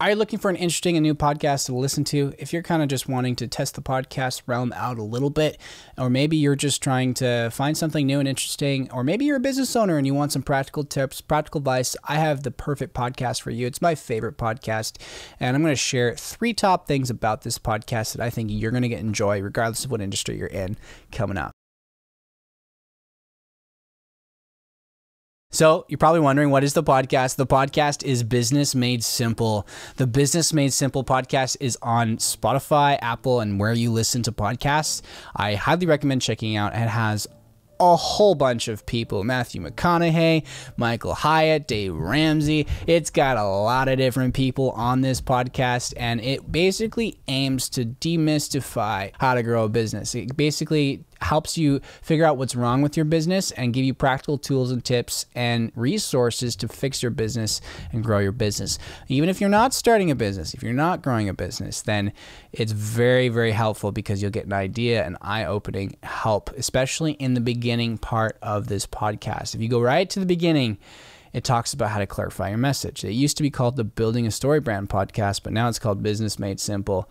Are you looking for an interesting and new podcast to listen to? If you're kind of just wanting to test the podcast realm out a little bit, or maybe you're just trying to find something new and interesting, or maybe you're a business owner and you want some practical tips, practical advice, I have the perfect podcast for you. It's my favorite podcast, and I'm going to share three top things about this podcast that I think you're going to get enjoy, regardless of what industry you're in, coming up. So, you're probably wondering what is the podcast? The podcast is Business Made Simple. The Business Made Simple podcast is on Spotify, Apple, and where you listen to podcasts. I highly recommend checking out. It has a whole bunch of people Matthew McConaughey, Michael Hyatt, Dave Ramsey. It's got a lot of different people on this podcast, and it basically aims to demystify how to grow a business. It basically helps you figure out what's wrong with your business and give you practical tools and tips and resources to fix your business and grow your business. Even if you're not starting a business, if you're not growing a business, then it's very, very helpful because you'll get an idea and eye opening help, especially in the beginning part of this podcast. If you go right to the beginning, it talks about how to clarify your message. It used to be called the Building a Story Brand podcast, but now it's called Business Made Simple.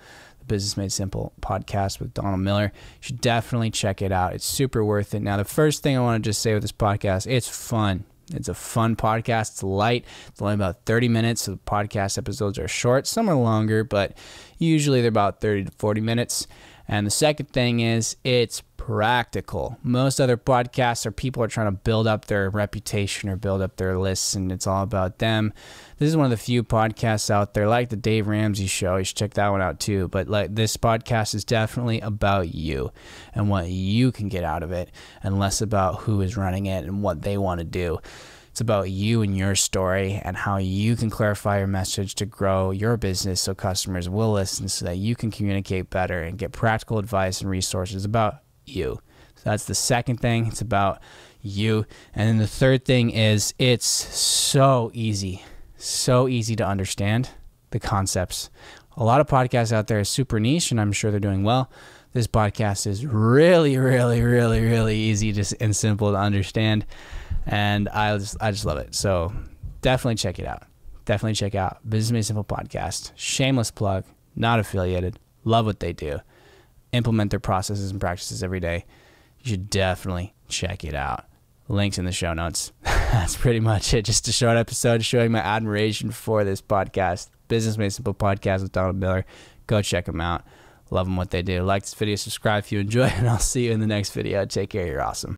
Business Made Simple podcast with Donald Miller. You should definitely check it out. It's super worth it. Now, the first thing I want to just say with this podcast, it's fun. It's a fun podcast. It's light. It's only about 30 minutes. So the podcast episodes are short. Some are longer, but usually they're about 30 to 40 minutes. And the second thing is it's practical. Most other podcasts are people are trying to build up their reputation or build up their lists and it's all about them. This is one of the few podcasts out there like the Dave Ramsey show. You should check that one out too, but like this podcast is definitely about you and what you can get out of it and less about who is running it and what they want to do. It's about you and your story and how you can clarify your message to grow your business so customers will listen so that you can communicate better and get practical advice and resources about you. So that's the second thing. It's about you. And then the third thing is it's so easy, so easy to understand the concepts. A lot of podcasts out there are super niche and I'm sure they're doing well. This podcast is really, really, really, really easy to, and simple to understand and I just I just love it. So definitely check it out. Definitely check out Business Made Simple podcast. Shameless plug, not affiliated. Love what they do. Implement their processes and practices every day. You should definitely check it out. Links in the show notes. That's pretty much it. Just a short episode showing my admiration for this podcast, Business Made Simple podcast with Donald Miller. Go check them out. Love them what they do. Like this video, subscribe if you enjoy, and I'll see you in the next video. Take care. You're awesome.